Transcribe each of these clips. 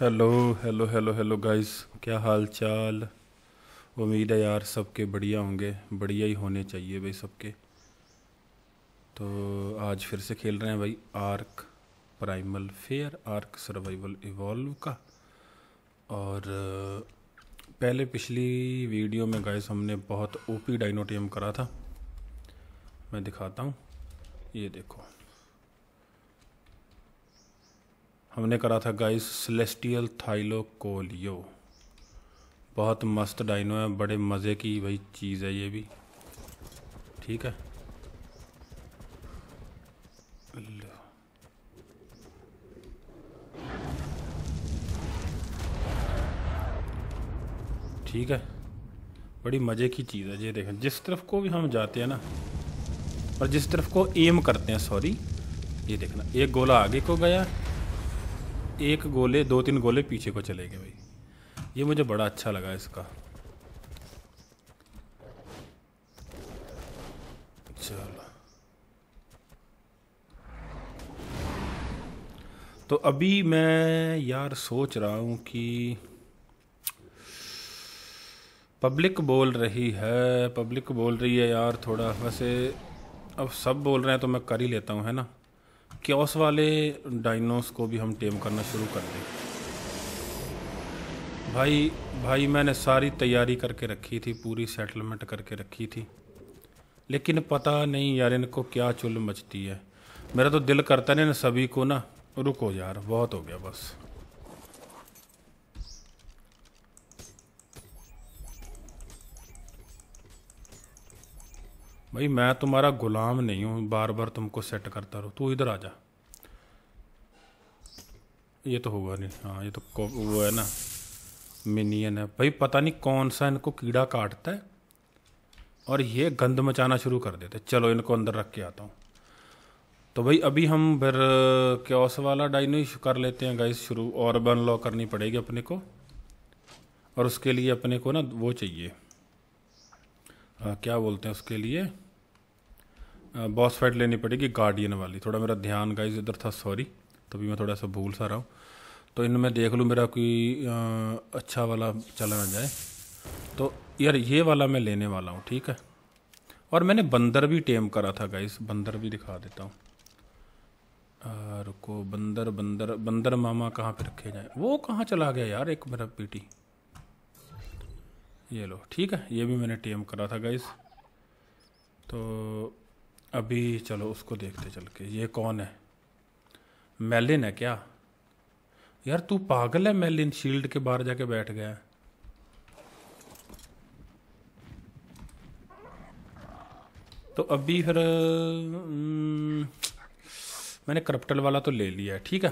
Hello hello hello hello guys क्या हाल चाल उम्मीद है यार सबके बढ़िया होंगे बढ़िया ही होने चाहिए भाई सबके तो आज फिर से खेल रहे हैं भाई ARK primal fear ARK survival evolve का और पहले पिछली वीडियो में गाइस हमने बहुत ओपी डाइनोटियम करा था मैं दिखाता हूँ ये देखो हमने करा था गाइस सेलेस्टियल थाइलोकोलियो बहुत मस्त डाइनो है बड़े मज़े की भाई चीज़ है ये भी ठीक है ठीक है बड़ी मज़े की चीज़ है ये देखें जिस तरफ को भी हम जाते हैं ना और जिस तरफ को एम करते हैं सॉरी ये देखना एक गोला आगे को गया एक गोले दो तीन गोले पीछे को चले गए भाई ये मुझे बड़ा अच्छा लगा इसका चलो तो अभी मैं यार सोच रहा हूँ कि पब्लिक बोल रही है पब्लिक बोल रही है यार थोड़ा वैसे अब सब बोल रहे हैं तो मैं कर ही लेता हूँ है ना क्योस वाले डाइनोस को भी हम टेम करना शुरू कर दें भाई भाई मैंने सारी तैयारी करके रखी थी पूरी सेटलमेंट करके रखी थी लेकिन पता नहीं यार इनको क्या चुल मचती है मेरा तो दिल करता है ना सभी को ना रुको यार बहुत हो गया बस भाई मैं तुम्हारा गुलाम नहीं हूँ बार बार तुमको सेट करता रहो तू इधर आ जा ये तो होगा नहीं हाँ ये तो वो है ना मिनियन है भाई पता नहीं कौन सा इनको कीड़ा काटता है और ये गंद मचाना शुरू कर देते चलो इनको अंदर रख के आता हूँ तो भाई अभी हम फिर क्योस वाला डाइनो कर लेते हैं गाइस शुरू और बन लॉ करनी पड़ेगी अपने को और उसके लिए अपने को ना वो चाहिए आ, हाँ, क्या बोलते हैं उसके लिए बॉस फाइट लेनी पड़ेगी गार्डियन वाली थोड़ा मेरा ध्यान गाइज इधर था सॉरी तभी मैं थोड़ा सा भूल सा रहा हूँ तो इनमें देख लूँ मेरा कोई अच्छा वाला चला ना जाए तो यार ये वाला मैं लेने वाला हूँ ठीक है और मैंने बंदर भी टेम करा था गाइस बंदर भी दिखा देता हूँ रुको बंदर बंदर बंदर मामा कहाँ पे रखे जाए वो कहाँ चला गया यार एक मेरा पीटी ये लो ठीक है ये भी मैंने टेम करा था गाइस तो अभी चलो उसको देखते चल के ये कौन है मेलिन है क्या यार तू पागल है मेलिन शील्ड के बाहर जाके बैठ गया है तो अभी फिर हम्म, मैंने करप्टल वाला तो ले लिया है ठीक है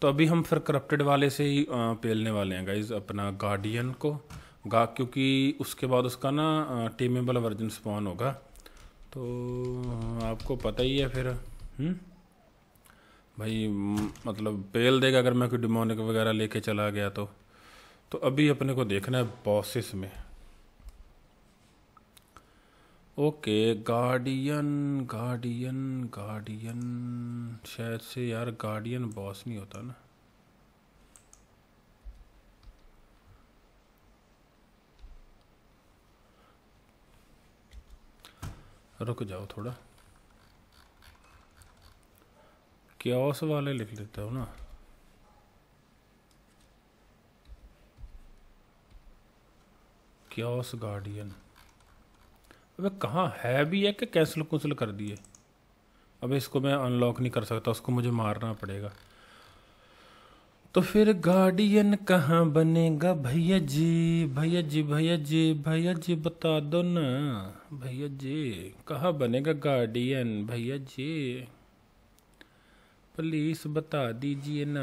तो अभी हम फिर करप्टेड वाले से ही पेलने वाले हैं गाइज अपना गार्डियन को गा क्योंकि उसके बाद उसका ना टीमेबल वर्जन स्पॉन होगा तो आपको पता ही है फिर हुँ? हम्म? भाई मतलब पेल देगा अगर मैं कोई डिमोनिक वगैरह लेके चला गया तो तो अभी अपने को देखना है बॉसिस में ओके गार्डियन गार्डियन गार्डियन शायद से यार गार्डियन बॉस नहीं होता ना रुक जाओ थोड़ा क्योस वाले लिख लेते हो ना क्योस गार्डियन अबे कहाँ है भी है कि कैंसिल कुंसिल कर दिए अब इसको मैं अनलॉक नहीं कर सकता उसको मुझे मारना पड़ेगा तो फिर गार्डियन कहाँ बनेगा भैया जी भैया जी भैया जी भैया जी बता दो ना भैया जी कहाँ बनेगा गार्डियन भैया जी प्लीज बता दीजिए ना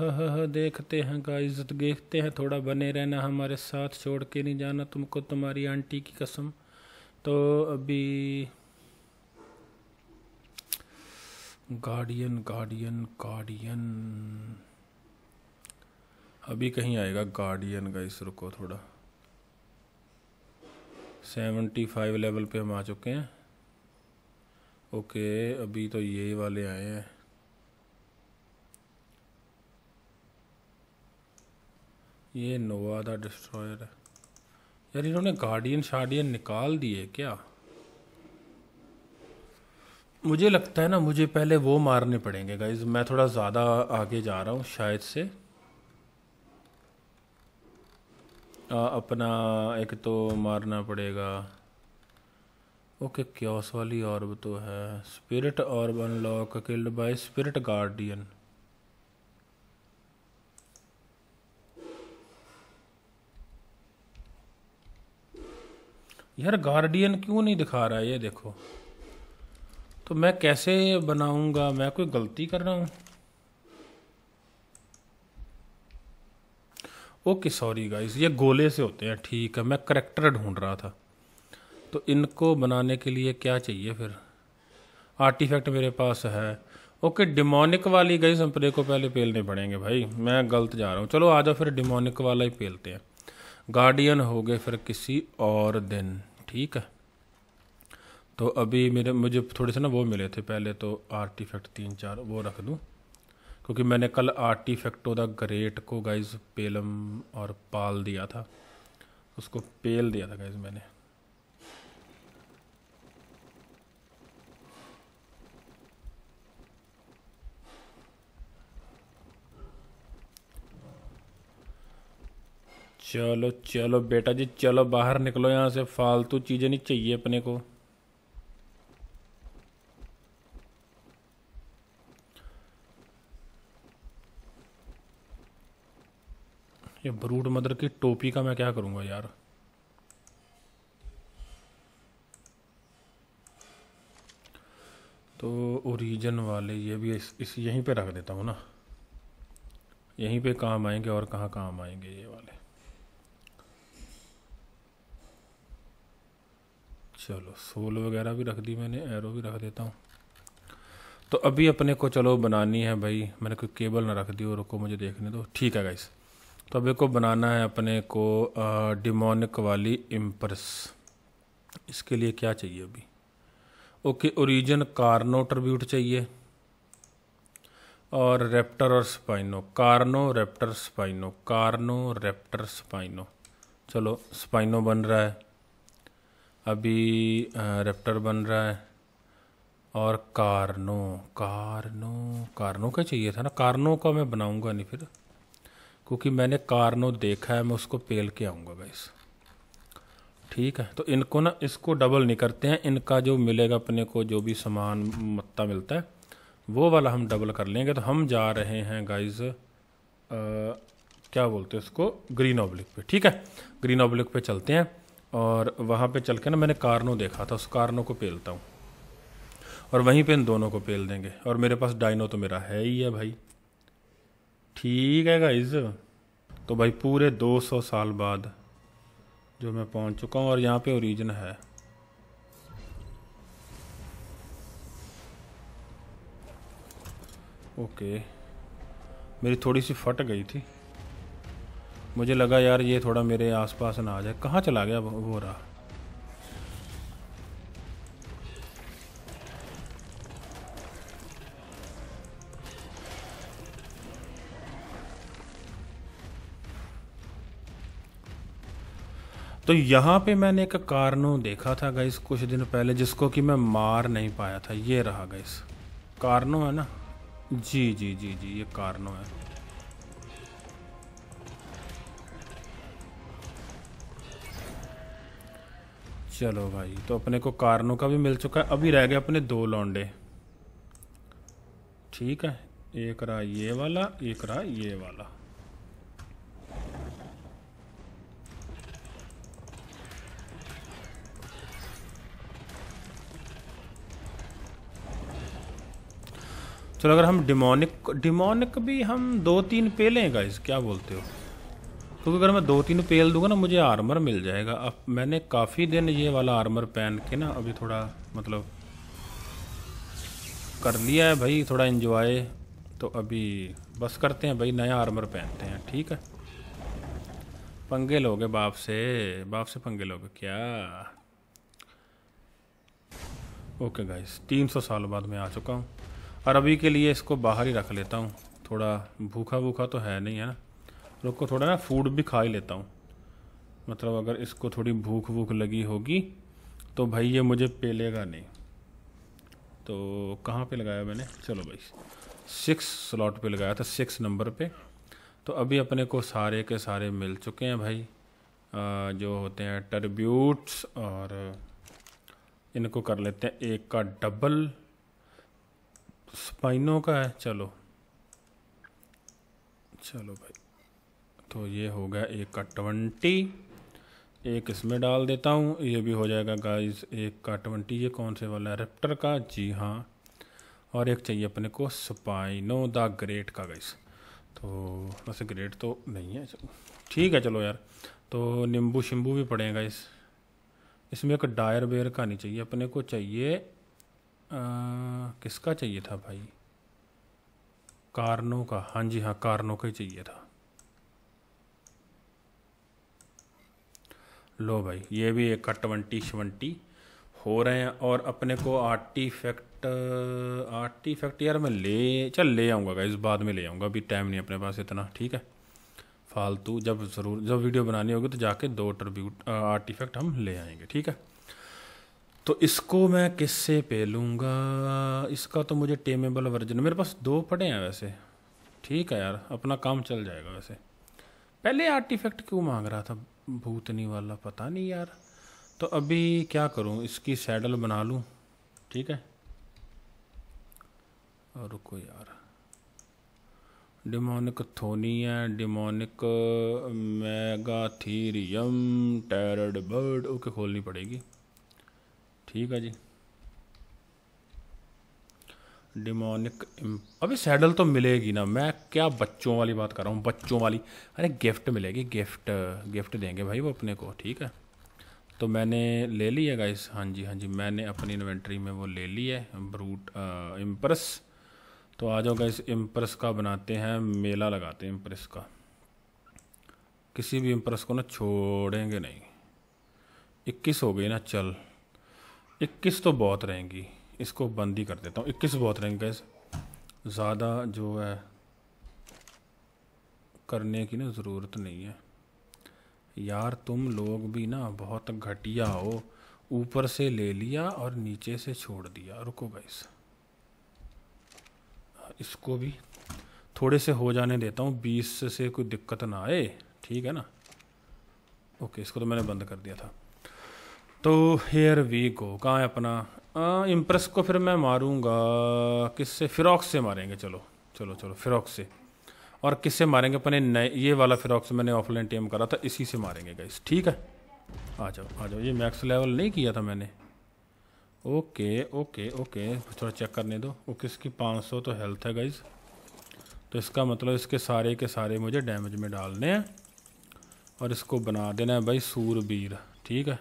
हाँ देखते हैं का इज्जत देखते हैं थोड़ा बने रहना हमारे साथ छोड़ के नहीं जाना तुमको तुम्हारी आंटी की कसम तो अभी गार्डियन गार्डियन गार्डियन अभी कहीं आएगा गार्डियन का इस रुको थोड़ा सेवेंटी फाइव लेवल पे हम आ चुके हैं ओके अभी तो ये वाले आए हैं ये नोवा द डिस्ट्रॉयर है यार इन्होंने गार्डियन शार्डियन निकाल दिए क्या मुझे लगता है ना मुझे पहले वो मारने पड़ेंगे गाइज मैं थोड़ा ज़्यादा आगे जा रहा हूँ शायद से आ, अपना एक तो मारना पड़ेगा ओके क्योस वाली ऑर्ब तो है spirit orb unlock killed by spirit guardian यार गार्डियन क्यों नहीं दिखा रहा है ये देखो तो मैं कैसे बनाऊंगा मैं कोई गलती कर रहा हूँ ओके सॉरी गाइस ये गोले से होते हैं ठीक है मैं करेक्टर ढूंढ रहा था तो इनको बनाने के लिए क्या चाहिए फिर आर्टिफैक्ट मेरे पास है ओके डिमोनिक वाली गई संपरे को पहले पेलने पड़ेंगे भाई मैं गलत जा रहा हूँ चलो आ जाओ फिर डिमोनिक वाला ही पेलते हैं गार्डियन हो गए फिर किसी और दिन ठीक है तो अभी मेरे मुझे थोड़े से ना वो मिले थे पहले तो आर्टिफैक्ट तीन चार वो रख दूँ क्योंकि मैंने कल आर्टिफैक्टो द ग्रेट को गाइज पेलम और पाल दिया था उसको पेल दिया था गाइज मैंने चलो चलो बेटा जी चलो बाहर निकलो यहाँ से फालतू चीज़ें नहीं चाहिए अपने को ये ब्रूड मदर की टोपी का मैं क्या करूँगा यार तो ओरिजिन वाले ये भी इस, इस यहीं पे रख देता हूँ ना यहीं पे काम आएंगे और कहाँ काम आएंगे ये वाले चलो सोल वगैरह भी रख दी मैंने एरो भी रख देता हूँ तो अभी अपने को चलो बनानी है भाई मैंने कोई केबल ना रख दी और रुको मुझे देखने दो ठीक है गाइस तो अब को बनाना है अपने को डिमोनिक वाली इम्प्रस इसके लिए क्या चाहिए अभी ओके ओरिजिन कार्नो ट्रिब्यूट चाहिए और रेप्टर और स्पाइनो कार्नो रेप्टर स्पाइनो कार्नो रेप्टर स्पाइनो चलो स्पाइनो बन रहा है अभी रेप्टर बन रहा है और कार्नो कार्नो कार्नो का चाहिए था ना कार्नो का मैं बनाऊंगा नहीं फिर क्योंकि मैंने कारनो देखा है मैं उसको पेल के आऊँगा गाइस ठीक है तो इनको ना इसको डबल नहीं करते हैं इनका जो मिलेगा अपने को जो भी सामान मत्ता मिलता है वो वाला हम डबल कर लेंगे तो हम जा रहे हैं गाइज क्या बोलते हैं उसको ग्रीन ऑब्लिक पे ठीक है ग्रीन ऑब्लिक पे चलते हैं और वहाँ पे चल के ना मैंने कारनो देखा था उस कारनों को पेलता हूँ और वहीं पे इन दोनों को पेल देंगे और मेरे पास डाइनो तो मेरा है ही है भाई ठीक है गाइज तो भाई पूरे 200 साल बाद जो मैं पहुंच चुका हूँ और यहाँ पे ओरिजिन है ओके मेरी थोड़ी सी फट गई थी मुझे लगा यार ये थोड़ा मेरे आसपास ना आ जाए कहाँ चला गया वो रहा तो यहाँ पे मैंने एक कार्नो देखा था गाइस कुछ दिन पहले जिसको कि मैं मार नहीं पाया था ये रहा गाइस कार्नो है ना जी जी जी जी ये कार्नो है चलो भाई तो अपने को कार्नो का भी मिल चुका है अभी रह गए अपने दो लौंडे ठीक है एक रहा ये वाला एक रहा ये वाला चलो तो अगर हम डिमोनिक डिमोनिक भी हम दो तीन पेलें गाइज क्या बोलते हो क्योंकि तो अगर मैं दो तीन पेल दूंगा ना मुझे आर्मर मिल जाएगा अब मैंने काफ़ी दिन ये वाला आर्मर पहन के ना अभी थोड़ा मतलब कर लिया है भाई थोड़ा इन्जॉय तो अभी बस करते हैं भाई नया आर्मर पहनते हैं ठीक है पंगे लोगे बाप से बाप से पंगे लोगे क्या ओके गाइस 300 साल बाद मैं आ चुका हूँ और अभी के लिए इसको बाहर ही रख लेता हूँ थोड़ा भूखा भूखा तो है नहीं है ना रुको को थोड़ा ना फूड भी खा ही लेता हूँ मतलब अगर इसको थोड़ी भूख भूख लगी होगी तो भाई ये मुझे पेलेगा नहीं तो कहाँ पे लगाया मैंने चलो भाई सिक्स स्लॉट पे लगाया था सिक्स नंबर पे तो अभी अपने को सारे के सारे मिल चुके हैं भाई आ, जो होते हैं टर्ब्यूट्स और इनको कर लेते हैं एक का डबल स्पाइनो का है चलो चलो भाई तो ये हो गया एक का ट्वेंटी एक इसमें डाल देता हूँ ये भी हो जाएगा गाइस एक का ट्वेंटी ये कौन से वाला है रेप्टर का जी हाँ और एक चाहिए अपने को स्पाइनो द ग्रेट का गाइस तो वैसे ग्रेट तो नहीं है चलो ठीक है चलो यार तो नींबू शिम्बू भी पड़ेगा इस इसमें एक डायर वेयर का नहीं चाहिए अपने को चाहिए किसका चाहिए था भाई कार्नो का हाँ जी हाँ कार्नो का ही चाहिए था लो भाई ये भी एक का ट्वेंटी शवेंटी हो रहे हैं और अपने को आर्टिफैक्ट आर्टिफैक्ट यार मैं ले चल ले आऊँगा इस बाद में ले आऊँगा अभी टाइम नहीं अपने पास इतना ठीक है फालतू जब ज़रूर जब वीडियो बनानी होगी तो जाके दो ट्रिब्यूट आर्टिफैक्ट हम ले आएंगे ठीक है तो इसको मैं किससे पे लूँगा इसका तो मुझे टेमेबल वर्जन मेरे पास दो पड़े हैं वैसे ठीक है यार अपना काम चल जाएगा वैसे पहले आर्टिफैक्ट क्यों मांग रहा था भूतनी वाला पता नहीं यार तो अभी क्या करूँ इसकी सैडल बना लूँ ठीक है और रुको यार डिमोनिक थोनी है डिमोनिक थीरियम टेरड बर्ड ओके खोलनी पड़ेगी ठीक है जी डिमोनिक अभी सैडल तो मिलेगी ना मैं क्या बच्चों वाली बात कर रहा हूँ बच्चों वाली अरे गिफ्ट मिलेगी गिफ्ट गिफ्ट देंगे भाई वो अपने को ठीक है तो मैंने ले ली है गाइस हाँ जी हाँ जी मैंने अपनी इन्वेंट्री में वो ले ली है ब्रूट इम्प्रेस तो आ जाओ गाइस इम्प्रेस का बनाते हैं मेला लगाते हैं इम्प्रेस का किसी भी इम्प्रेस को ना छोड़ेंगे नहीं इक्कीस हो गई ना चल इक्कीस तो बहुत रहेंगी इसको बंद ही कर देता हूँ इक्कीस बहुत रहेंगे गैस ज़्यादा जो है करने की ना ज़रूरत नहीं है यार तुम लोग भी ना बहुत घटिया हो ऊपर से ले लिया और नीचे से छोड़ दिया रुको गैस इसको भी थोड़े से हो जाने देता हूँ बीस से कोई दिक्कत ना आए ठीक है ना ओके इसको तो मैंने बंद कर दिया था तो हेयर वी गो कहाँ है अपना इम्प्रेस को फिर मैं मारूंगा किससे फिरॉक्स से मारेंगे चलो चलो चलो फिरॉक्स से और किससे मारेंगे अपने नए ये वाला फिरॉक्स मैंने ऑफलाइन टीम करा था इसी से मारेंगे गाइस ठीक है आ जाओ आ जाओ ये मैक्स लेवल नहीं किया था मैंने ओके ओके ओके थोड़ा चेक करने दो ओके इसकी पाँच सौ तो हेल्थ है गाइज तो इसका मतलब इसके सारे के सारे मुझे डैमेज में डालने हैं और इसको बना देना है भाई सूरबीर ठीक है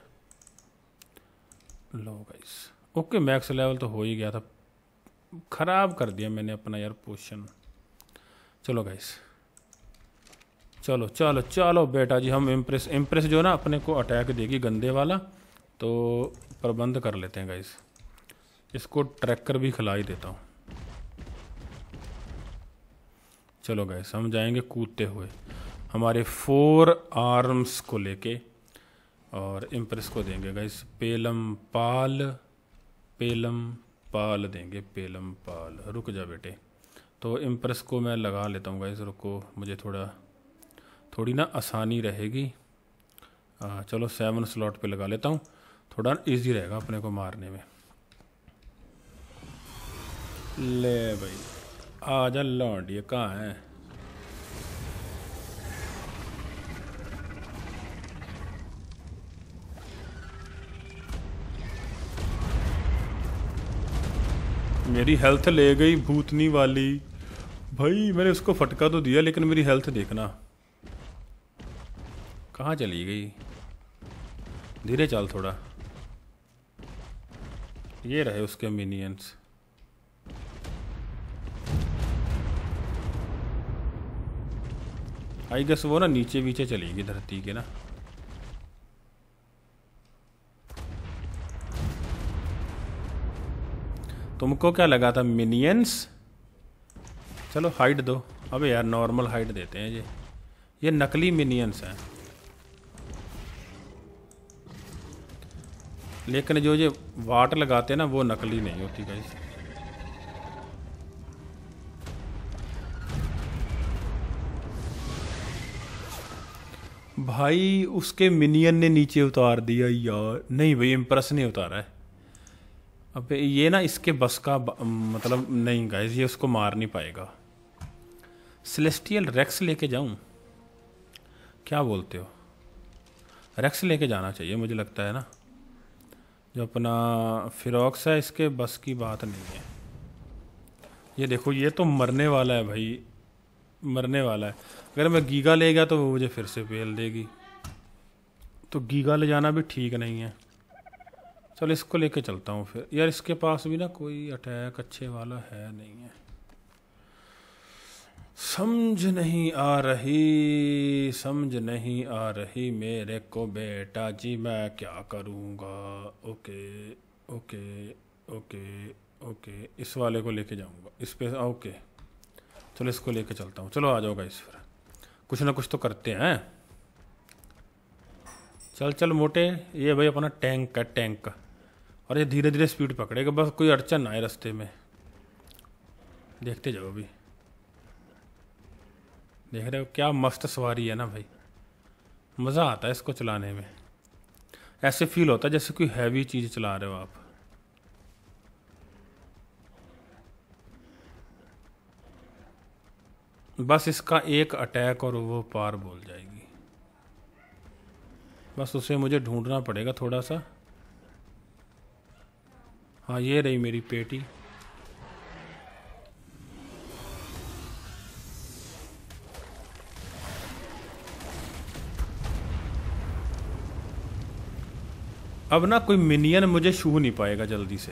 लो गाइस ओके मैक्स लेवल तो हो ही गया था ख़राब कर दिया मैंने अपना यार पोशन चलो गाइस चलो चलो चलो बेटा जी हम इम्प्रेस इम्प्रेस जो ना अपने को अटैक देगी गंदे वाला तो प्रबंध कर लेते हैं गाइस इसको ट्रैकर भी खिला ही देता हूँ चलो गाइस हम जाएंगे कूदते हुए हमारे फोर आर्म्स को लेके और इम्प्रेस को देंगे गाइस पेलम पाल पेलम पाल देंगे पेलम पाल रुक जा बेटे तो इम्प्रेस को मैं लगा लेता हूँ गाइस रुको मुझे थोड़ा थोड़ी ना आसानी रहेगी आ, चलो सेवन स्लॉट पे लगा लेता हूँ थोड़ा इजी रहेगा अपने को मारने में ले भाई आ जा लौंडिए कहाँ हैं मेरी हेल्थ ले गई भूतनी वाली भाई मैंने उसको फटका तो दिया लेकिन मेरी हेल्थ देखना कहाँ चली गई धीरे चाल थोड़ा ये रहे उसके मिनियंस आई गेस वो ना नीचे वीचे चली गई धरती के ना तुमको क्या लगा था मिनियंस चलो हाइट दो अबे यार नॉर्मल हाइट देते हैं ये ये नकली मिनियंस हैं लेकिन जो ये वाट लगाते हैं ना वो नकली नहीं होती भाई भाई उसके मिनियन ने नीचे उतार दिया यार नहीं भाई इम्प्रेस नहीं उतारा है अब ये ना इसके बस का मतलब नहीं गाइज ये उसको मार नहीं पाएगा सेलेस्टियल रेक्स लेके जाऊं क्या बोलते हो रेक्स लेके जाना चाहिए मुझे लगता है ना जो अपना फिरोक्स है इसके बस की बात नहीं है ये देखो ये तो मरने वाला है भाई मरने वाला है अगर मैं गीगा ले गया तो वो मुझे फिर से पेल देगी तो गीगा ले जाना भी ठीक नहीं है चल इसको लेके चलता हूँ फिर यार इसके पास भी ना कोई अटैक अच्छे वाला है नहीं है समझ नहीं आ रही समझ नहीं आ रही मेरे को बेटा जी मैं क्या करूँगा ओके ओके ओके ओके इस वाले को लेके जाऊँगा इस पे हाँ, ओके चलो इसको लेके चलता हूँ चलो आ जाओ इस फिर कुछ ना कुछ तो करते हैं चल चल मोटे ये भाई अपना टैंक है टैंक का और ये धीरे धीरे स्पीड पकड़ेगा बस कोई अड़चन ना आए रास्ते में देखते जाओ अभी देख रहे हो क्या मस्त सवारी है ना भाई मज़ा आता है इसको चलाने में ऐसे फील होता है जैसे कोई हैवी चीज़ चला रहे हो आप बस इसका एक अटैक और वो पार बोल जाएगी बस उसे मुझे ढूंढना पड़ेगा थोड़ा सा हाँ ये रही मेरी पेटी अब ना कोई मिनियन मुझे छू नहीं पाएगा जल्दी से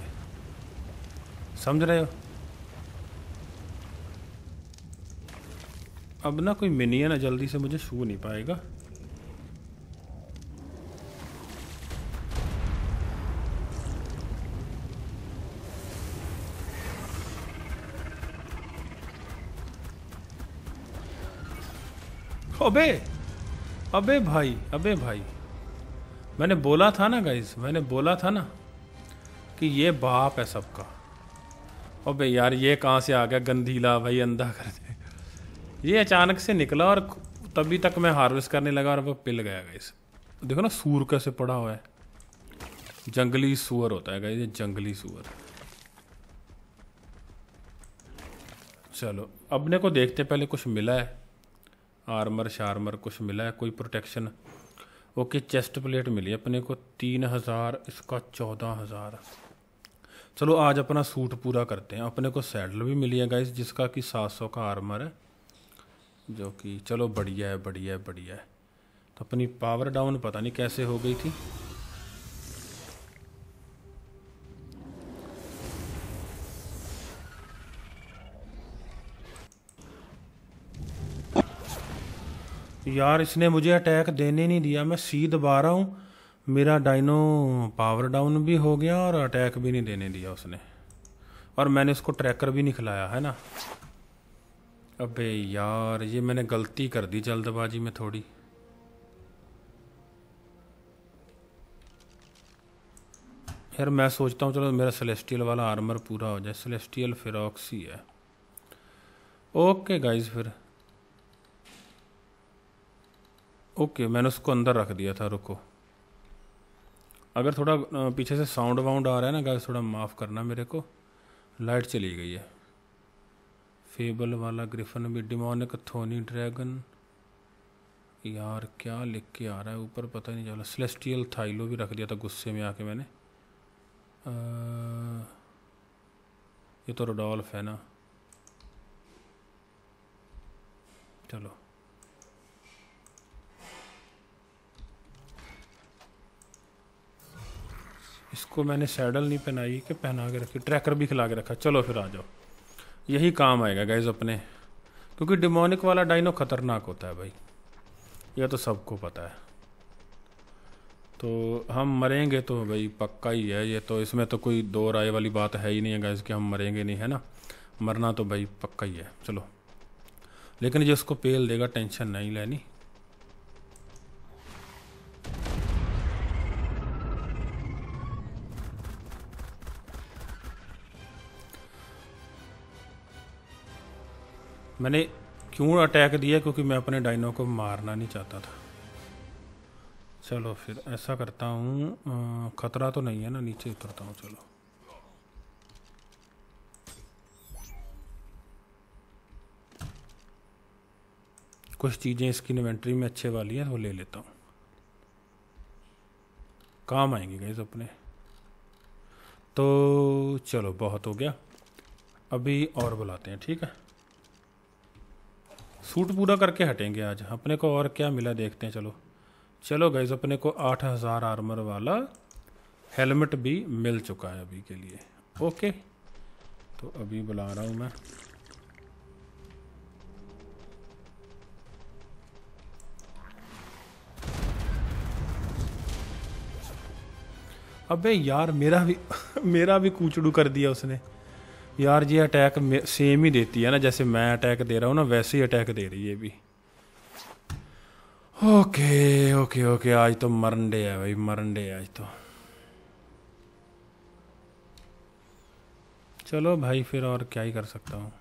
समझ रहे हो अब ना कोई मिनियन जल्दी से मुझे छू नहीं पाएगा अबे अबे भाई अबे भाई मैंने बोला था ना गाइज मैंने बोला था ना कि ये बाप है सबका अबे यार ये कहाँ से आ गया गंधीला भाई अंधा कर दे ये अचानक से निकला और तभी तक मैं हार्वेस्ट करने लगा और वो पिल गया गाइस देखो ना सूर कैसे पड़ा हुआ है जंगली सूअर होता है गाइस ये जंगली सूअर चलो अपने को देखते पहले कुछ मिला है आर्मर शार्मर कुछ मिला है कोई प्रोटेक्शन ओके चेस्ट प्लेट मिली अपने को तीन हज़ार इसका चौदह हज़ार चलो आज अपना सूट पूरा करते हैं अपने को सैडल भी मिली है गाइस जिसका कि सात सौ का आर्मर है जो कि चलो बढ़िया है बढ़िया है बढ़िया है तो अपनी पावर डाउन पता नहीं कैसे हो गई थी यार इसने मुझे अटैक देने नहीं दिया मैं सी दबा रहा हूँ मेरा डाइनो पावर डाउन भी हो गया और अटैक भी नहीं देने दिया उसने और मैंने उसको ट्रैकर भी नहीं खिलाया है ना अबे यार ये मैंने गलती कर दी जल्दबाजी में थोड़ी यार मैं सोचता हूँ चलो मेरा सेलेस्टियल वाला आर्मर पूरा हो जाए सेलेस्टियल फिर ऑक्सी है ओके गाइज फिर ओके मैंने उसको अंदर रख दिया था रुको अगर थोड़ा पीछे से साउंड वाउंड आ रहा है ना गाइस थोड़ा माफ़ करना मेरे को लाइट चली गई है फेबल वाला ग्रिफन भी डिमोनिक थोनी ड्रैगन यार क्या लिख के आ रहा है ऊपर पता नहीं चला सेलेस्टियल थाइलो भी रख दिया था गुस्से में आके मैंने आ, ये तो रोडोल्फ है ना चलो इसको मैंने सैडल नहीं पहनाई कि पहना के रखी ट्रैकर भी खिला के रखा चलो फिर आ जाओ यही काम आएगा गैज़ अपने क्योंकि डिमोनिक वाला डाइनो ख़तरनाक होता है भाई यह तो सबको पता है तो हम मरेंगे तो भाई पक्का ही है ये तो इसमें तो कोई दो राय वाली बात है ही नहीं है गैस कि हम मरेंगे नहीं है ना मरना तो भाई पक्का ही है चलो लेकिन जो उसको पेल देगा टेंशन नहीं लेनी मैंने क्यों अटैक दिया क्योंकि मैं अपने डाइनो को मारना नहीं चाहता था चलो फिर ऐसा करता हूँ ख़तरा तो नहीं है ना नीचे उतरता हूँ चलो कुछ चीज़ें इसकी इन्वेंट्री में अच्छे वाली हैं वो ले लेता हूँ काम आएंगे गैस अपने तो चलो बहुत हो गया अभी और बुलाते हैं ठीक है सूट पूरा करके हटेंगे आज अपने को और क्या मिला देखते हैं चलो चलो गाइज अपने को आठ हज़ार आर्मर वाला हेलमेट भी मिल चुका है अभी के लिए ओके तो अभी बुला रहा हूँ मैं अबे यार मेरा भी मेरा भी कूचड़ू कर दिया उसने यार ये अटैक सेम ही देती है ना जैसे मैं अटैक दे रहा हूँ ना वैसे ही अटैक दे रही है भी ओके ओके ओके आज तो मरण डे है भाई मरन डे आज तो चलो भाई फिर और क्या ही कर सकता हूँ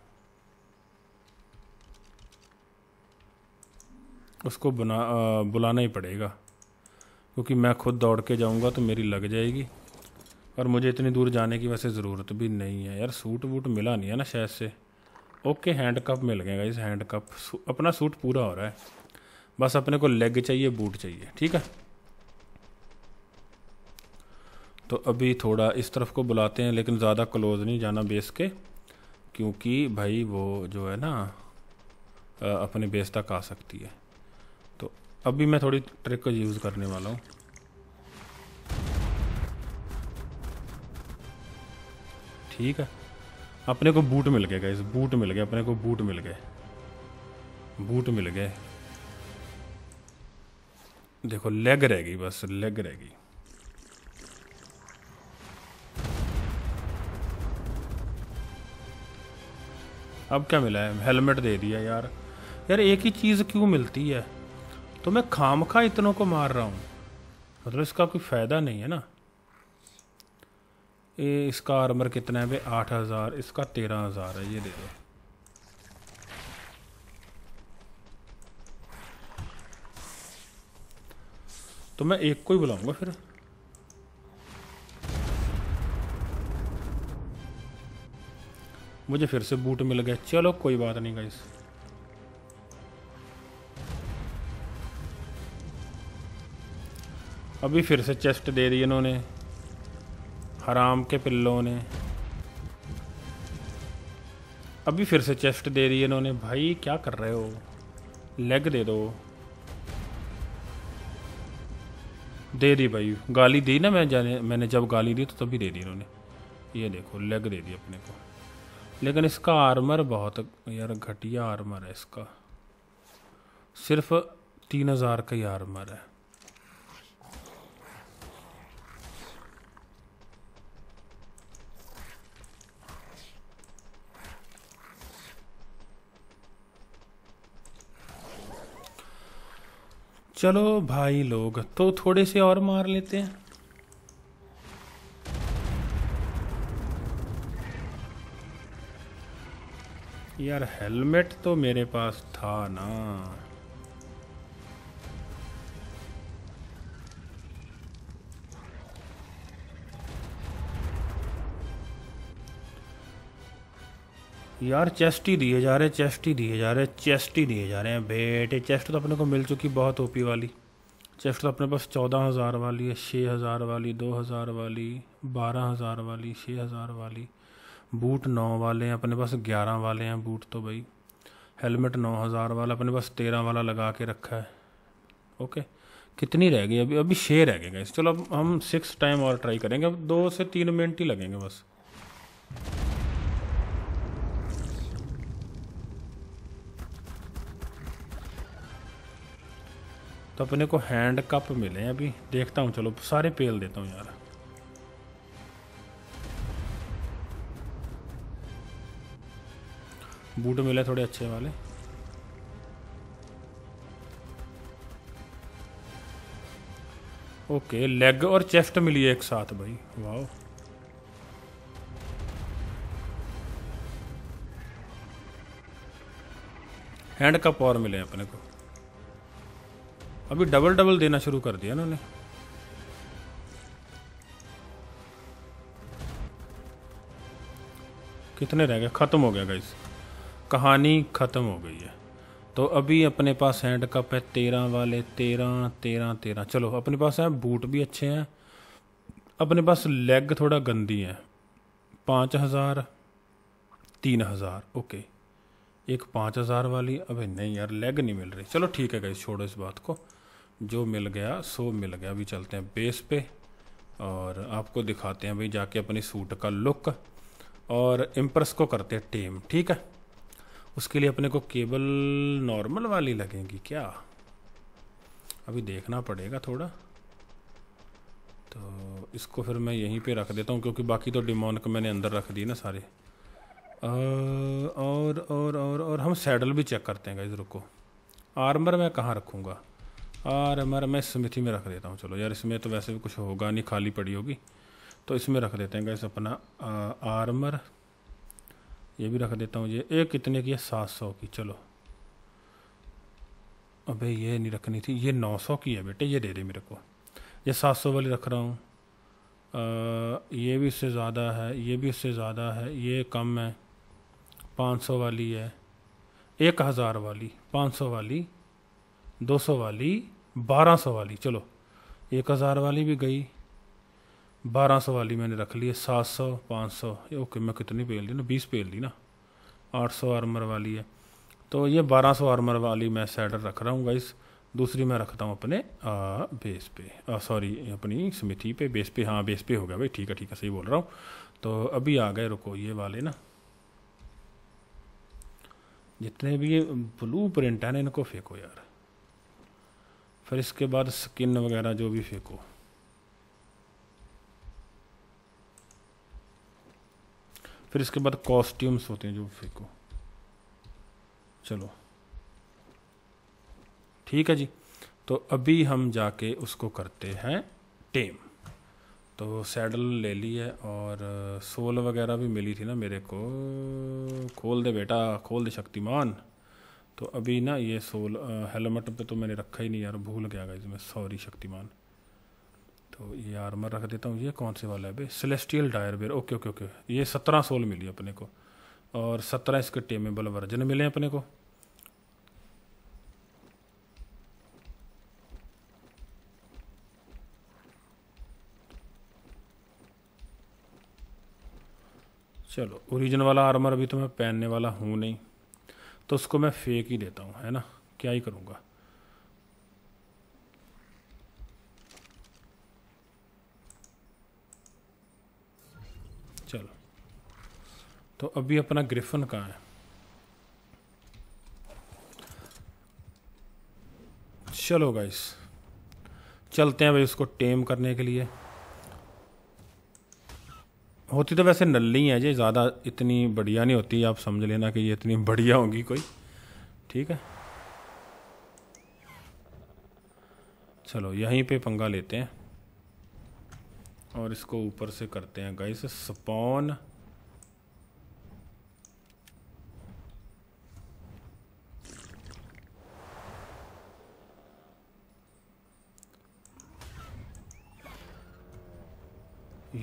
उसको बुना आ, बुलाना ही पड़ेगा क्योंकि मैं खुद दौड़ के जाऊँगा तो मेरी लग जाएगी और मुझे इतनी दूर जाने की वैसे ज़रूरत भी नहीं है यार सूट वूट मिला नहीं है ना शायद से ओके हैंड कप मिल गए इस हैंड कप अपना सूट पूरा हो रहा है बस अपने को लेग चाहिए बूट चाहिए ठीक है तो अभी थोड़ा इस तरफ को बुलाते हैं लेकिन ज़्यादा क्लोज नहीं जाना बेस के क्योंकि भाई वो जो है ना अपने बेस तक आ सकती है तो अभी मैं थोड़ी ट्रिक यूज़ करने वाला हूँ ठीक है अपने को बूट मिल गए गाइस बूट मिल गए अपने को बूट मिल गए बूट मिल गए देखो लेग रह गई बस लेग रह गई अब क्या मिला है हेलमेट दे दिया यार यार एक ही चीज़ क्यों मिलती है तो मैं खाम खा इतनों को मार रहा हूं मतलब इसका कोई फ़ायदा नहीं है ना ये इसका आर्मर कितना है भाई आठ हज़ार इसका तेरह हज़ार है ये दे दो तो मैं एक को ही बुलाऊंगा फिर मुझे फिर से बूट मिल गया चलो कोई बात नहीं गाइस अभी फिर से चेस्ट दे दी इन्होंने हराम के पिल्लों ने अभी फिर से चेस्ट दे दी इन्होंने भाई क्या कर रहे हो लेग दे दो दे दी भाई गाली दी ना मैं जाने मैंने जब गाली दी तो तभी दे दी इन्होंने ये देखो लेग दे दी अपने को लेकिन इसका आर्मर बहुत यार घटिया आर्मर है इसका सिर्फ तीन हज़ार का ही आर्मर है चलो भाई लोग तो थोड़े से और मार लेते हैं यार हेलमेट तो मेरे पास था ना यार चेस्ट ही दिए जा रहे चेस्ट ही दिए जा रहे चेस्ट ही दिए जा रहे हैं बेटे चेस्ट तो अपने को मिल चुकी बहुत ओपी वाली चेस्ट तो अपने पास चौदह हज़ार वाली है छः हज़ार वाली दो हज़ार वाली बारह हज़ार वाली छः हज़ार वाली बूट नौ वाले हैं अपने पास ग्यारह वाले हैं बूट तो भाई हेलमेट नौ हज़ार वाला अपने पास तेरह वाला लगा के रखा है ओके कितनी रह गई अभी अभी छः रह गए चलो अब हम सिक्स टाइम और ट्राई करेंगे अब दो से तीन मिनट ही लगेंगे बस तो अपने को हैंड कप मिले हैं अभी देखता हूँ चलो सारे पेल देता हूँ यार बूट मिले थोड़े अच्छे वाले ओके लेग और चेस्ट मिली है एक साथ भाई वाह हैंड कप और मिले अपने को अभी डबल डबल देना शुरू कर दिया उन्होंने कितने रह गए ख़त्म हो गया गाइस कहानी ख़त्म हो गई है तो अभी अपने पास हैंड कप है तेरह वाले तेरह तेरह तेरह चलो अपने पास है बूट भी अच्छे हैं अपने पास लेग थोड़ा गंदी है पाँच हज़ार तीन हज़ार ओके एक पाँच हज़ार वाली अबे नहीं यार लेग नहीं मिल रही चलो ठीक है गई छोड़ो इस बात को जो मिल गया सो मिल गया अभी चलते हैं बेस पे और आपको दिखाते हैं भाई जाके अपनी सूट का लुक और इम्प्रेस को करते हैं टेम ठीक है उसके लिए अपने को केबल नॉर्मल वाली लगेंगी क्या अभी देखना पड़ेगा थोड़ा तो इसको फिर मैं यहीं पे रख देता हूँ क्योंकि बाकी तो डिमोनक मैंने अंदर रख दिए ना सारे और और और और हम सैडल भी चेक करते हैं इधर रुको आर्मर मैं कहाँ रखूँगा और हमारा मैं समिति में रख देता हूँ चलो यार इसमें तो वैसे भी कुछ होगा नहीं खाली पड़ी होगी तो इसमें रख देते हैं गैस अपना आर्मर ये भी रख देता हूँ ये एक कितने की है सात सौ की चलो अबे ये नहीं रखनी थी ये नौ सौ की है बेटे ये दे दे मेरे को ये सात सौ वाली रख रहा हूँ ये भी इससे ज़्यादा है ये भी इससे ज़्यादा है ये कम है पाँच सौ वाली है एक हज़ार वाली पाँच सौ वाली दो सौ वाली बारह सौ वाली चलो एक हज़ार वाली भी गई बारह सौ वाली मैंने रख ली है सात सौ पाँच सौ ओके मैं कितनी पेल दी ना बीस पेल दी ना आठ सौ आर्मर वाली है तो ये बारह सौ आर्मर वाली मैं सैडर रख रहा हूँ गाइस दूसरी मैं रखता हूँ अपने आ, बेस पे सॉरी अपनी समिति पे बेस पे हाँ बेस पे हो गया भाई ठीक है ठीक है सही बोल रहा हूँ तो अभी आ गए रुको ये वाले ना जितने भी ये ब्लू प्रिंट है ना इनको फेंको यार फिर इसके बाद स्किन वगैरह जो भी फेंको फिर इसके बाद कॉस्ट्यूम्स होते हैं जो फेंको चलो ठीक है जी तो अभी हम जाके उसको करते हैं टेम तो सैडल ले ली है और uh, सोल वगैरह भी मिली थी ना मेरे को खोल दे बेटा खोल दे शक्तिमान तो अभी ना ये सोल हेलमेट पे तो मैंने रखा ही नहीं यार भूल गया गाइज मैं सॉरी शक्तिमान तो ये आर्मर रख देता हूँ ये कौन से वाला है भाई celestial dire bear okay okay okay ये सत्रह सोल मिली अपने को और सत्रह इसके टेमेबल वर्जन मिले अपने को चलो ओरिजिन वाला आर्मर भी तो मैं पहनने वाला हूँ नहीं तो उसको मैं फेक ही देता हूँ है ना क्या ही करूँगा चलो तो अभी अपना ग्रिफन कहाँ है चलो गाइस चलते हैं भाई उसको टेम करने के लिए होती तो वैसे नली है जी ज़्यादा इतनी बढ़िया नहीं होती आप समझ लेना कि ये इतनी बढ़िया होगी कोई ठीक है चलो यहीं पे पंगा लेते हैं और इसको ऊपर से करते हैं गाइस स्पॉन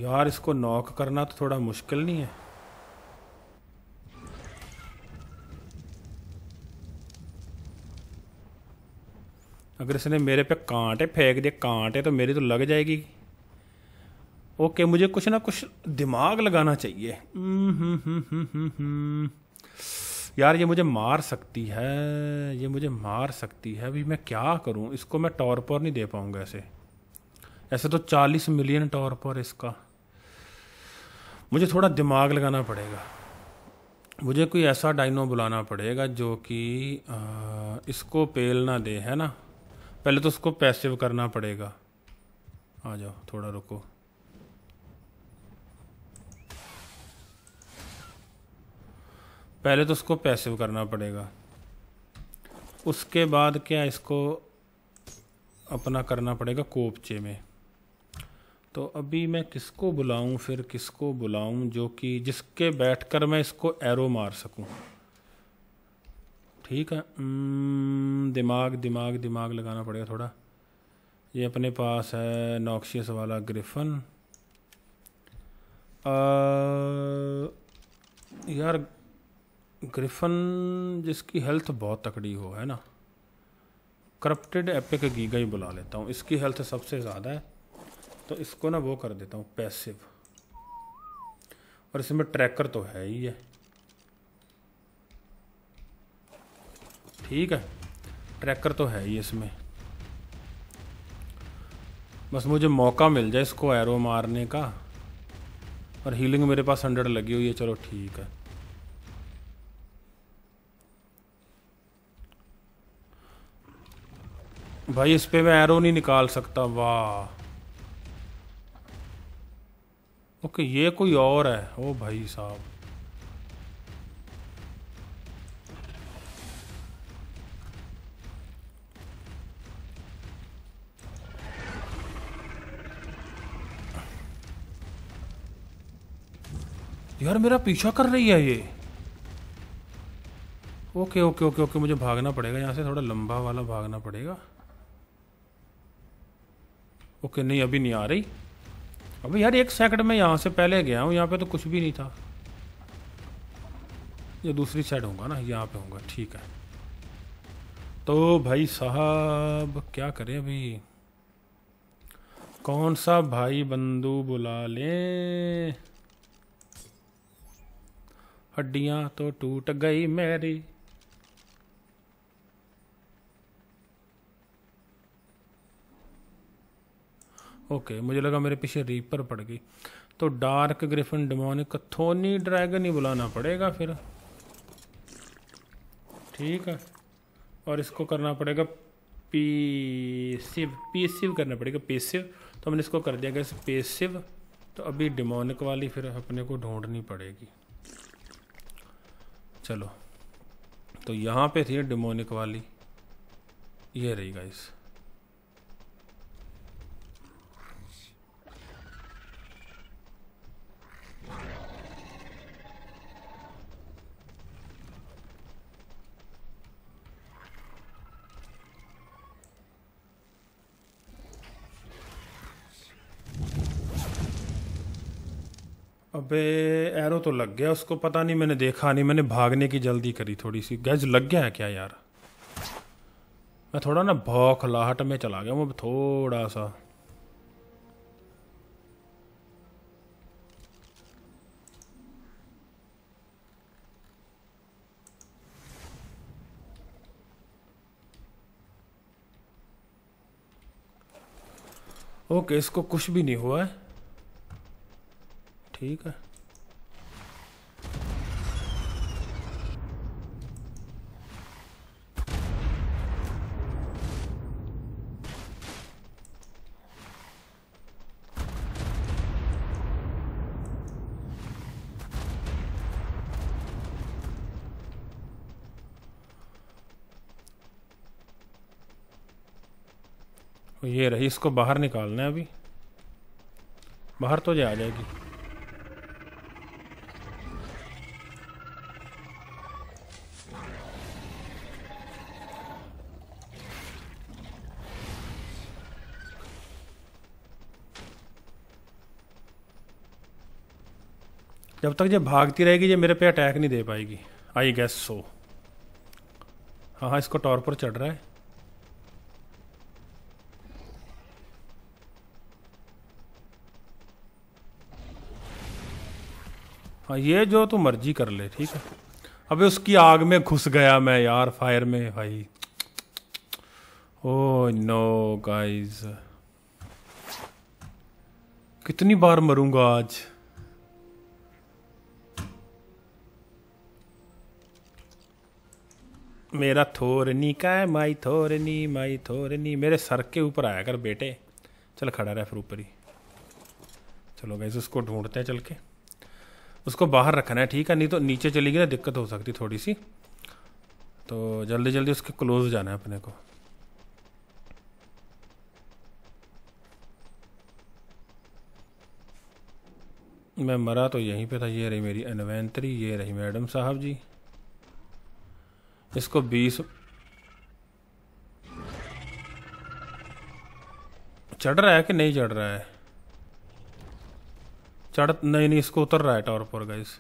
यार इसको नॉक करना तो थोड़ा मुश्किल नहीं है अगर इसने मेरे पे कांटे फेंक दिए कांटे तो मेरी तो लग जाएगी ओके मुझे कुछ ना कुछ दिमाग लगाना चाहिए हम्म, हम्म, हम्म, यार ये मुझे मार सकती है ये मुझे मार सकती है अभी मैं क्या करूं इसको मैं टॉर पर नहीं दे पाऊंगा ऐसे ऐसे तो 40 मिलियन टॉर पर इसका मुझे थोड़ा दिमाग लगाना पड़ेगा मुझे कोई ऐसा डाइनो बुलाना पड़ेगा जो कि इसको पेल ना दे है ना पहले तो उसको पैसिव करना पड़ेगा आ जाओ थोड़ा रुको पहले तो उसको पैसिव करना पड़ेगा उसके बाद क्या इसको अपना करना पड़ेगा कोपचे में तो अभी मैं किसको बुलाऊं फिर किसको बुलाऊं जो कि जिसके बैठकर मैं इसको एरो मार सकूं ठीक है दिमाग दिमाग दिमाग लगाना पड़ेगा थोड़ा ये अपने पास है नॉक्शियस वाला ग्रिफन आ, यार ग्रिफन जिसकी हेल्थ बहुत तकड़ी हो है ना करप्टेड एपिक गीगा ही बुला लेता हूँ इसकी हेल्थ सबसे ज़्यादा है तो इसको ना वो कर देता हूँ पैसिव और इसमें ट्रैकर तो है ही है ठीक है ट्रैकर तो है ही इसमें बस मुझे मौका मिल जाए इसको एरो मारने का और हीलिंग मेरे पास हंड्रेड लगी हुई है चलो ठीक है भाई इस पर मैं एरो नहीं निकाल सकता वाह ओके ये कोई और है ओ भाई साहब यार मेरा पीछा कर रही है ये ओके ओके ओके ओके मुझे भागना पड़ेगा यहाँ से थोड़ा लंबा वाला भागना पड़ेगा ओके नहीं अभी नहीं आ रही अबे यार एक सेकंड में यहाँ से पहले गया हूँ यहाँ पे तो कुछ भी नहीं था ये दूसरी साइड होगा ना यहाँ पे होगा ठीक है तो भाई साहब क्या करें अभी कौन सा भाई बंधु बुला लें हड्डियाँ तो टूट गई मेरी ओके मुझे लगा मेरे पीछे रीपर पड़ गई तो डार्क ग्रिफिन डिमोनिक थोनी ड्रैगन ही बुलाना पड़ेगा फिर ठीक है और इसको करना पड़ेगा पीसिव पीसिव करना पड़ेगा पेसिव तो हमने इसको कर दिया गया पेसिव तो अभी डिमोनिक वाली फिर अपने को ढूंढनी पड़ेगी चलो तो यहाँ पे थी डिमोनिक वाली ये रही गाइस अबे एरो तो लग गया उसको पता नहीं मैंने देखा नहीं मैंने भागने की जल्दी करी थोड़ी सी गैज लग गया है क्या यार मैं थोड़ा ना भौखलाहट में चला गया मैं थोड़ा सा ओके इसको कुछ भी नहीं हुआ है ठीक है ये रही इसको बाहर निकालना है अभी बाहर तो जा जाएगी जब तक ये भागती रहेगी ये मेरे पे अटैक नहीं दे पाएगी आई गेस सो हाँ हाँ इसको टॉर पर चढ़ रहा है हाँ ये जो तू मर्जी कर ले ठीक है अबे उसकी आग में घुस गया मैं यार फायर में भाई ओ नो गाइस कितनी बार मरूंगा आज मेरा थोरनी का है माई थोरनी माई थोरनी मेरे सर के ऊपर आया कर बेटे चल खड़ा रहा फिर ऊपर ही चलो गैस उसको ढूंढते हैं चल के उसको बाहर रखना है ठीक है नहीं तो नीचे चली गई ना दिक्कत हो सकती थोड़ी सी तो जल्दी जल्दी उसके क्लोज जाना है अपने को मैं मरा तो यहीं पे था ये रही मेरी इन्वेंट्री ये रही मैडम साहब जी इसको बीस चढ़ रहा है कि नहीं चढ़ रहा है चढ़ नहीं नहीं इसको उतर रहा है टॉर पर गाइस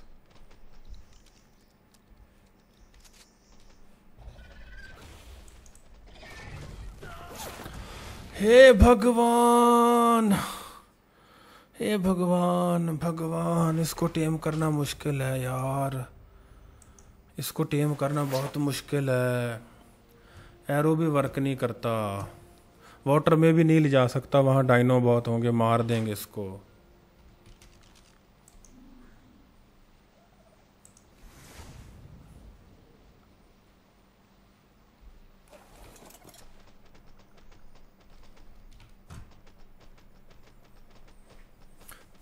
हे भगवान हे भगवान भगवान इसको टेम करना मुश्किल है यार इसको टेम करना बहुत मुश्किल है एरो भी वर्क नहीं करता वाटर में भी नहीं ले जा सकता वहाँ डाइनो बहुत होंगे मार देंगे इसको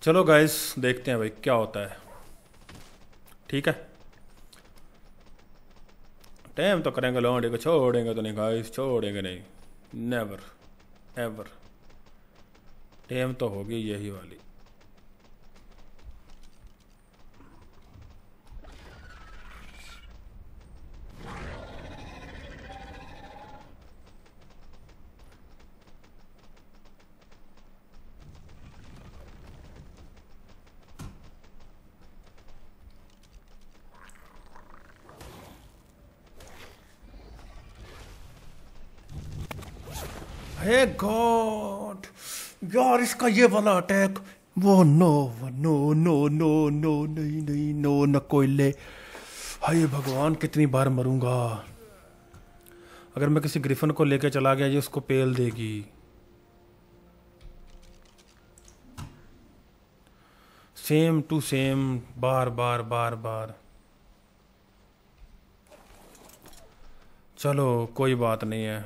चलो गाइस देखते हैं भाई क्या होता है ठीक है टाइम तो करेंगे लौटे को छोड़ेंगे तो नहीं गाइस छोड़ेंगे नहीं नेवर एवर टाइम तो होगी यही वाली हे गॉड यार इसका ये वाला अटैक वो no no no no no नहीं नहीं नो न कोयले हाय भगवान कितनी बार मरूंगा अगर मैं किसी ग्रिफन को लेके चला गया ये उसको पेल देगी सेम टू सेम बार बार बार बार चलो कोई बात नहीं है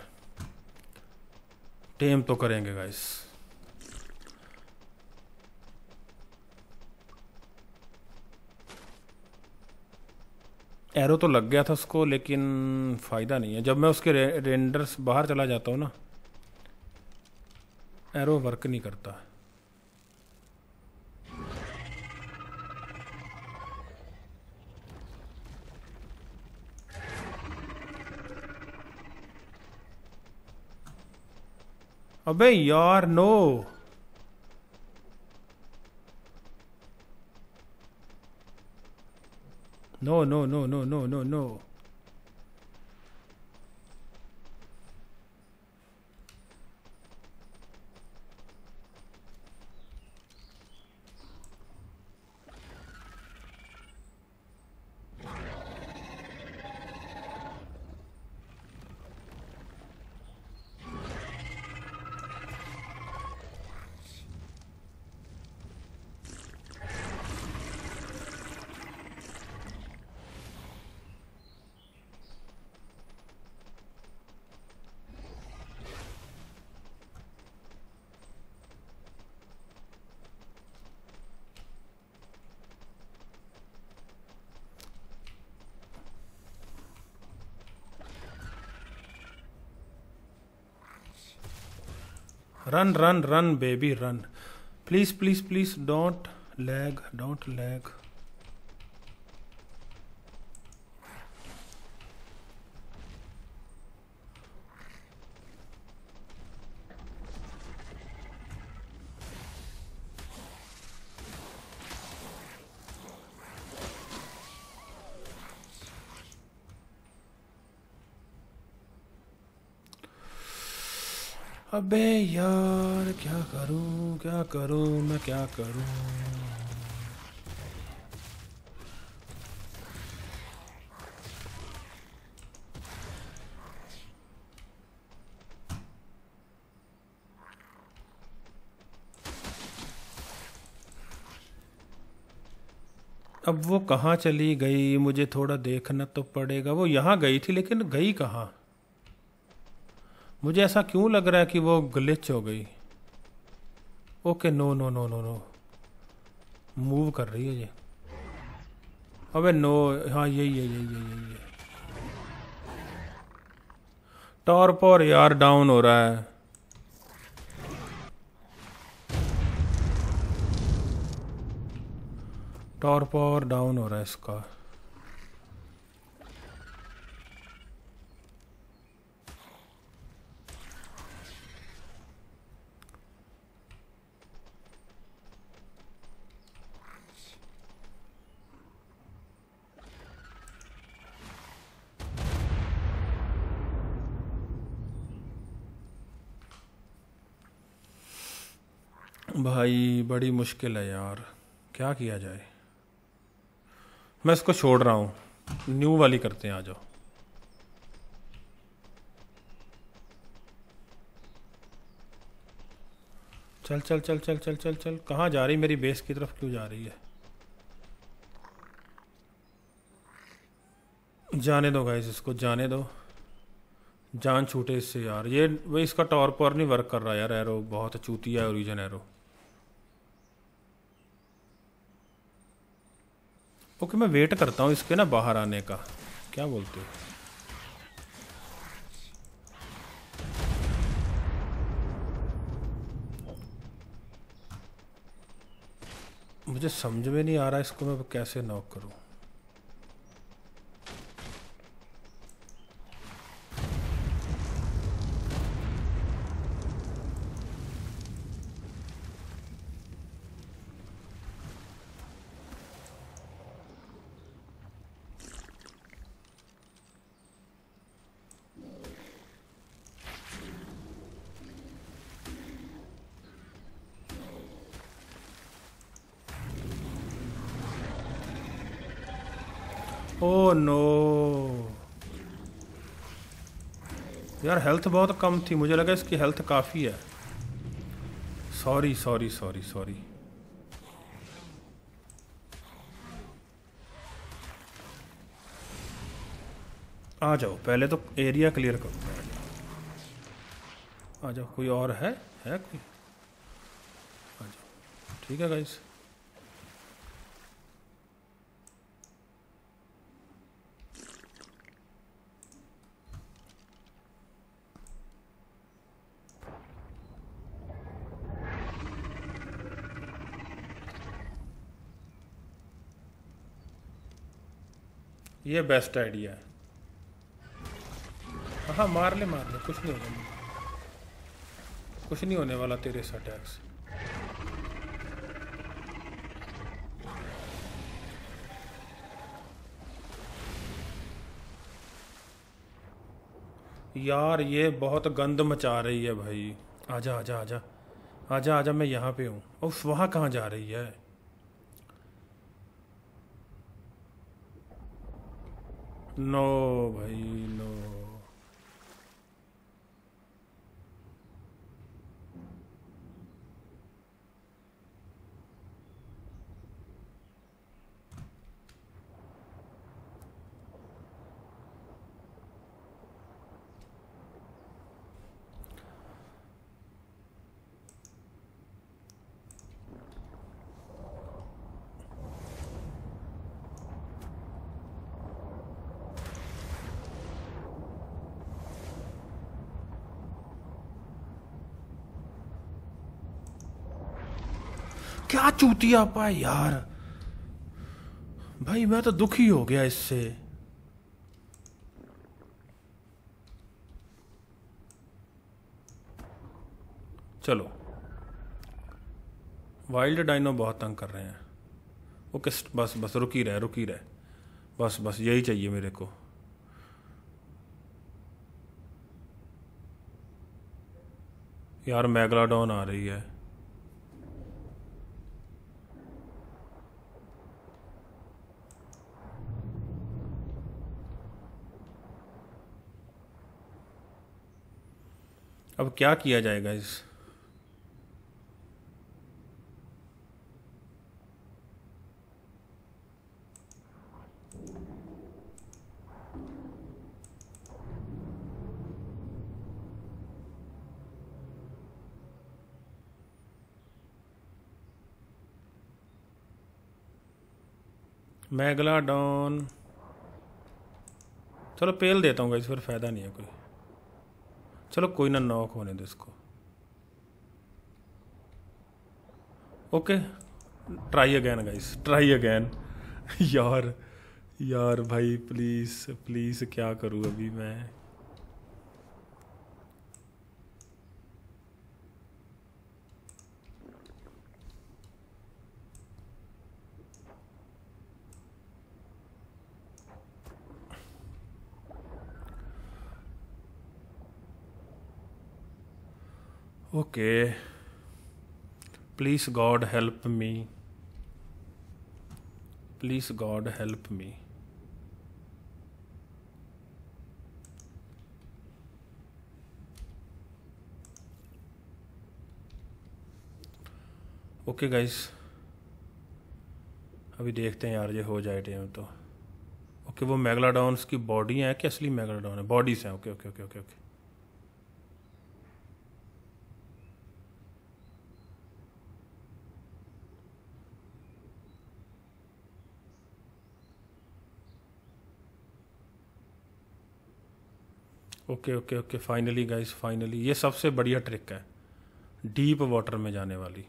टेम तो करेंगे गाइस एरो तो लग गया था उसको लेकिन फ़ायदा नहीं है जब मैं उसके रे, रेंडर्स बाहर चला जाता हूँ ना एरो वर्क नहीं करता अबे यार no no no no no no no no run run run baby run please please please don't lag don't lag अबे यार क्या करूं क्या करूं मैं क्या करूं अब वो कहाँ चली गई मुझे थोड़ा देखना तो पड़ेगा वो यहाँ गई थी लेकिन गई कहाँ मुझे ऐसा क्यों लग रहा है कि वो ग्लिच हो गई okay no no no no no move कर रही है ये अबे नो हाँ यही है यही यही यही टॉर टॉर्पोर यार डाउन हो रहा है टॉर्पोर डाउन हो रहा है इसका भाई बड़ी मुश्किल है यार क्या किया जाए मैं इसको छोड़ रहा हूँ न्यू वाली करते हैं आ जाओ चल चल चल चल चल चल चल कहाँ जा रही मेरी बेस की तरफ क्यों जा रही है जाने दो गाइस इसको जाने दो जान छूटे इससे यार ये वही इसका टॉर पर नहीं वर्क कर रहा यार एरो बहुत अचूती है ओरिजिन एरो ओके okay, मैं वेट करता हूँ इसके ना बाहर आने का क्या बोलते हो मुझे समझ में नहीं आ रहा इसको मैं कैसे नॉक करूँ हेल्थ बहुत कम थी मुझे लगा इसकी हेल्थ काफ़ी है सॉरी सॉरी सॉरी सॉरी आ जाओ पहले तो एरिया क्लियर करो आ जाओ कोई और है है कोई आ जाओ ठीक है गाइस ये बेस्ट आइडिया है हाँ मार ले मार ले कुछ नहीं होगा कुछ नहीं होने वाला तेरे से अटैक्स यार ये बहुत गंद मचा रही है भाई आजा आजा आजा आजा आजा मैं यहाँ पे हूँ उस वहाँ कहाँ जा रही है No, ahí पा यार भाई मैं तो दुखी हो गया इससे चलो वाइल्ड डाइनो बहुत तंग कर रहे हैं वो किस बस बस रुकी रहे रुकी रहे बस बस यही चाहिए मेरे को यार मैगलाडोन आ रही है अब क्या किया जाएगा इस मैगला डॉन चलो पेल देता हूँ इस पर फ़ायदा नहीं है कोई चलो कोई ना नॉक होने दो तो इसको okay try again guys try again यार यार भाई प्लीज़ प्लीज़ क्या करूँ अभी मैं के please god help me please god help me okay guys अभी देखते हैं यार ये हो जाए टाइम तो ओके okay, वो मेगलाडॉन्स की बॉडी हैं कि असली मेगलाडॉन है बॉडीज हैं okay okay okay okay okay okay okay okay finally guys finally ये सबसे बढ़िया ट्रिक है डीप वाटर में जाने वाली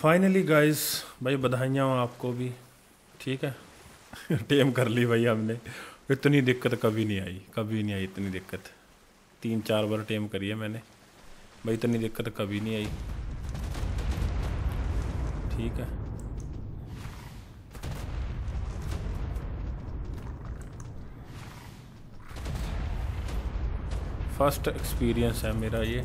फाइनली गाइस भाई बधाइयाँ हो आपको भी ठीक है टेम कर ली भाई हमने इतनी दिक्कत कभी नहीं आई कभी नहीं आई इतनी दिक्कत तीन चार बार टेम करी है मैंने भाई इतनी दिक्कत कभी नहीं आई ठीक है फर्स्ट एक्सपीरियंस है मेरा ये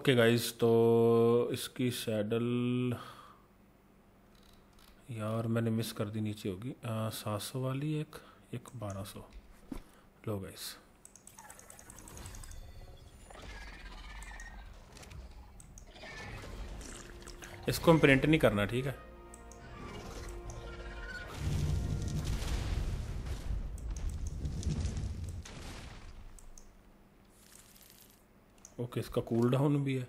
ओके गाइस तो इसकी सैडल यार मैंने मिस कर दी नीचे होगी सात सौ वाली एक एक बारह सौ लो गाइस इसको हम प्रिंट नहीं करना ठीक है ओके इसका कूल डाउन भी है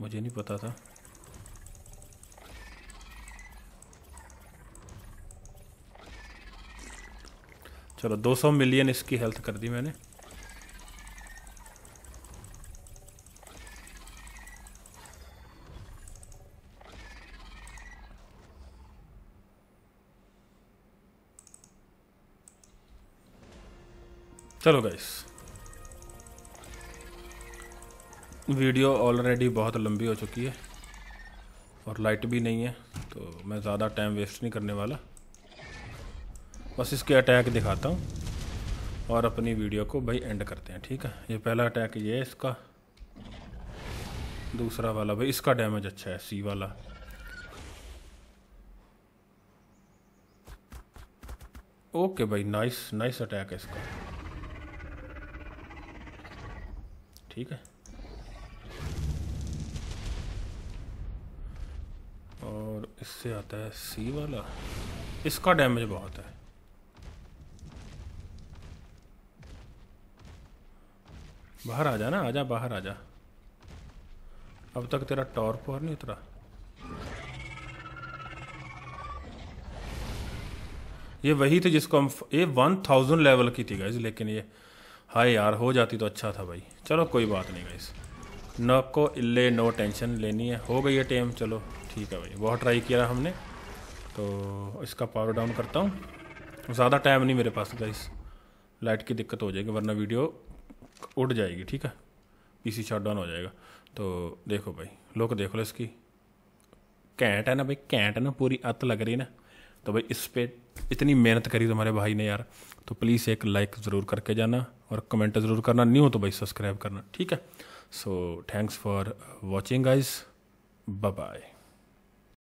मुझे नहीं पता था चलो 200 मिलियन इसकी हेल्थ कर दी मैंने चलो गाइस वीडियो ऑलरेडी बहुत लंबी हो चुकी है और लाइट भी नहीं है तो मैं ज़्यादा टाइम वेस्ट नहीं करने वाला बस इसके अटैक दिखाता हूँ और अपनी वीडियो को भाई एंड करते हैं ठीक है ये पहला अटैक ये है इसका दूसरा वाला भाई इसका डैमेज अच्छा है सी वाला ओके भाई नाइस नाइस अटैक है इसका ठीक है और इससे आता है सी वाला इसका डैमेज बहुत है बाहर आ जा ना जा बाहर आ जा अब तक तेरा टॉर पर नहीं उतरा ये वही थी जिसको हम ये वन थाउजेंड लेवल की थी गाइज लेकिन ये हाय यार हो जाती तो अच्छा था भाई चलो कोई बात नहीं गाइज़ ना को इले नो टेंशन लेनी है हो गई है टेम चलो ठीक है भाई बहुत ट्राई किया हमने तो इसका पावर डाउन करता हूँ ज़्यादा टाइम नहीं मेरे पास गाइस लाइट की दिक्कत हो जाएगी वरना वीडियो उड़ जाएगी ठीक है पीसी डाउन हो जाएगा तो देखो भाई लोग देख लो इसकी कैंट है ना भाई कैंट है ना पूरी अत लग रही है ना तो भाई इस पर इतनी मेहनत करी तुम्हारे भाई ने यार तो प्लीज़ एक लाइक ज़रूर करके जाना और कमेंट ज़रूर करना न्यू हो तो भाई सब्सक्राइब करना ठीक है So thanks for watching guys. Bye bye.